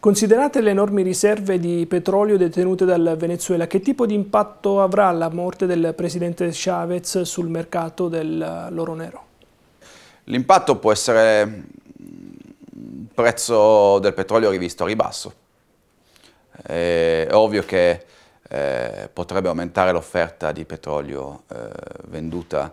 Considerate le enormi riserve di petrolio detenute dal Venezuela, che tipo di impatto avrà la morte del presidente Chavez sul mercato dell'oro eh, nero? L'impatto può essere il mm, prezzo del petrolio rivisto a ribasso. Eh, è ovvio che eh, potrebbe aumentare l'offerta di petrolio eh, venduta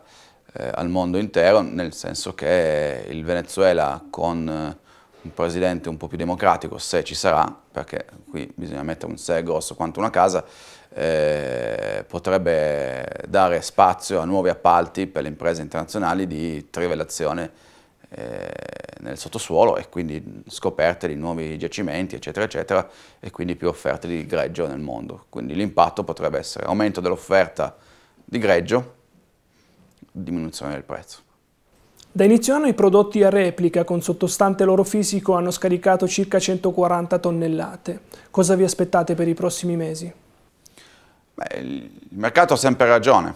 eh, al mondo intero, nel senso che il Venezuela con eh, un presidente un po' più democratico, se ci sarà, perché qui bisogna mettere un se grosso quanto una casa, eh, potrebbe dare spazio a nuovi appalti per le imprese internazionali di trivelazione eh, nel sottosuolo e quindi scoperte di nuovi giacimenti, eccetera, eccetera, e quindi più offerte di greggio nel mondo. Quindi l'impatto potrebbe essere aumento dell'offerta di greggio, diminuzione del prezzo. Da inizio anno i prodotti a replica con sottostante loro fisico hanno scaricato circa 140 tonnellate. Cosa vi aspettate per i prossimi mesi? Beh, il mercato ha sempre ragione,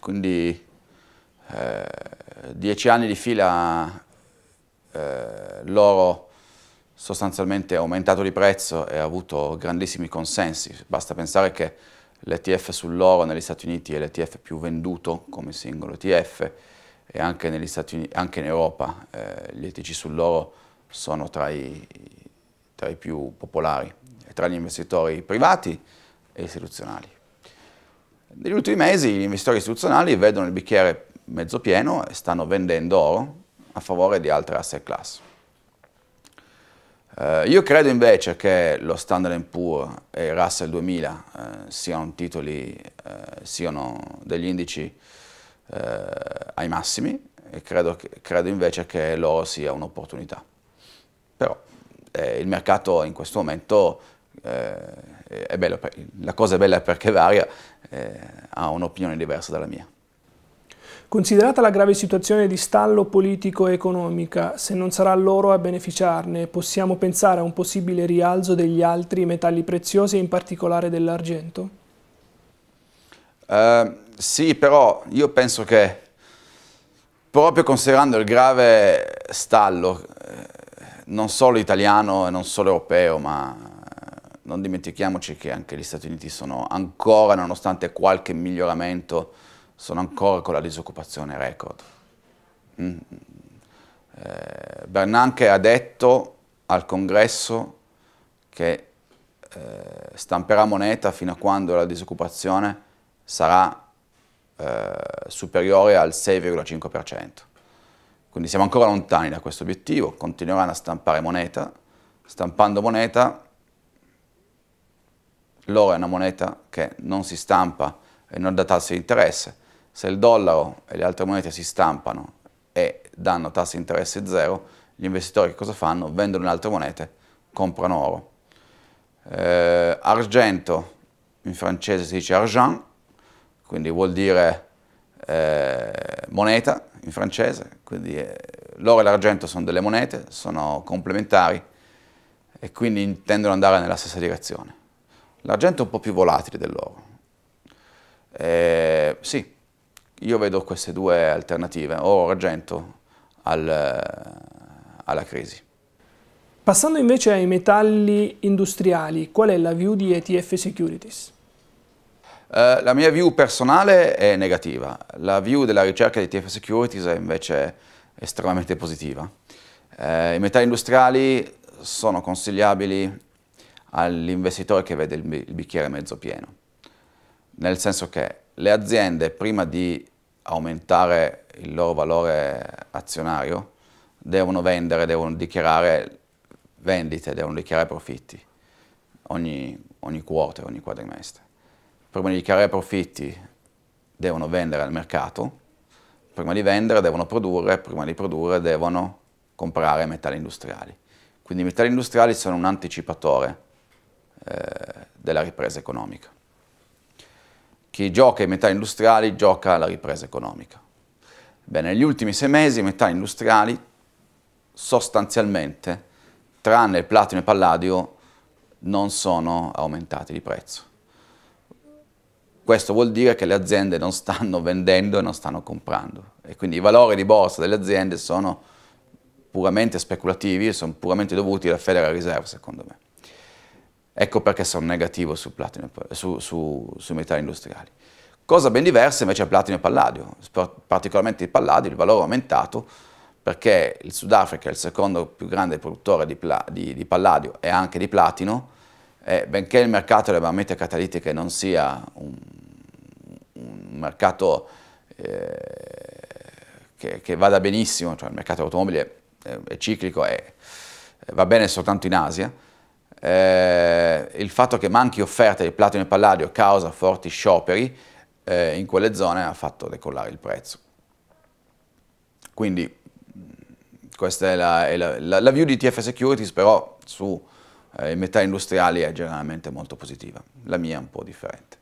quindi eh, dieci anni di fila eh, l'oro sostanzialmente è aumentato di prezzo e ha avuto grandissimi consensi. Basta pensare che l'ETF sull'oro negli Stati Uniti è l'ETF più venduto come singolo ETF, e anche negli Stati Uniti, anche in Europa eh, gli ETC sull'oro sono tra i, tra i più popolari tra gli investitori privati e istituzionali. Negli ultimi mesi gli investitori istituzionali vedono il bicchiere mezzo pieno e stanno vendendo oro a favore di altre asset class. Eh, io credo invece che lo Standard Poor's e il Russell 2000 eh, siano, titoli, eh, siano degli indici eh, ai massimi e credo, credo, invece che l'oro sia un'opportunità. Però eh, il mercato in questo momento eh, è bello, per, la cosa è bella perché varia, eh, ha un'opinione diversa dalla mia. Considerata la grave situazione di stallo politico e economica, se non sarà l'oro a beneficiarne, possiamo pensare a un possibile rialzo degli altri metalli preziosi, in particolare dell'argento? Uh, sì, però io penso che proprio considerando il grave stallo, eh, non solo italiano e non solo europeo, ma eh, non dimentichiamoci che anche gli Stati Uniti sono ancora, nonostante qualche miglioramento, sono ancora con la disoccupazione record. Mm. Eh, Bernanke ha detto al congresso che eh, stamperà moneta fino a quando la disoccupazione sarà eh, superiore al 6,5%. Quindi siamo ancora lontani da questo obiettivo, continueranno a stampare moneta, stampando moneta l'oro è una moneta che non si stampa e non dà tassi di interesse, se il dollaro e le altre monete si stampano e danno tassi di interesse zero, gli investitori cosa fanno? Vendono le altre monete, comprano oro. Eh, argento, in francese si dice argent, quindi vuol dire eh, moneta in francese, quindi eh, l'oro e l'argento sono delle monete, sono complementari e quindi tendono ad andare nella stessa direzione. L'argento è un po' più volatile dell'oro. Eh, sì, io vedo queste due alternative, oro e argento, al, eh, alla crisi. Passando invece ai metalli industriali, qual è la view di ETF Securities? Eh, la mia view personale è negativa, la view della ricerca di TF Securities è invece estremamente positiva. Uh, I metalli industriali sono consigliabili all'investitore che vede il, bi il bicchiere mezzo pieno, nel senso che le aziende prima di aumentare il loro valore azionario devono vendere, devono dichiarare vendite, devono dichiarare profitti ogni, ogni quarter, ogni quadrimestre prima per beneficiare profitti devono vendere al mercato, prima di vendere devono produrre, prima di produrre devono comprare metalli industriali. Quindi i metalli industriali sono un anticipatore eh, della ripresa economica. Chi gioca i metalli industriali gioca la ripresa economica. Bene, negli ultimi sei mesi i metalli industriali sostanzialmente, tranne il platino e il palladio, non sono aumentati di prezzo. Questo vuol dire che le aziende non stanno vendendo e non stanno comprando e quindi i valori di borsa delle aziende sono puramente speculativi e sono puramente dovuti alla Federal Reserve secondo me. Ecco perché sono negativo su, platino, su, su, su metalli industriali. Cosa ben diversa invece è platino e palladio, particolarmente il palladio, il valore è aumentato perché il Sudafrica è il secondo più grande produttore di, di, di palladio e anche di platino, e eh, benché il mercato delle mammette catalitiche non sia un, un mercato eh, che, che, vada benissimo, cioè il mercato dell'automobile è, eh, è, ciclico e eh, va bene soltanto in Asia, eh, il fatto che manchi offerta di platino e palladio causa forti scioperi eh, in quelle zone ha fatto decollare il prezzo. Quindi questa è la, è la, la, la view di TF Securities, però su eh, in metà industriali è generalmente molto positiva, la mia è un po' differente.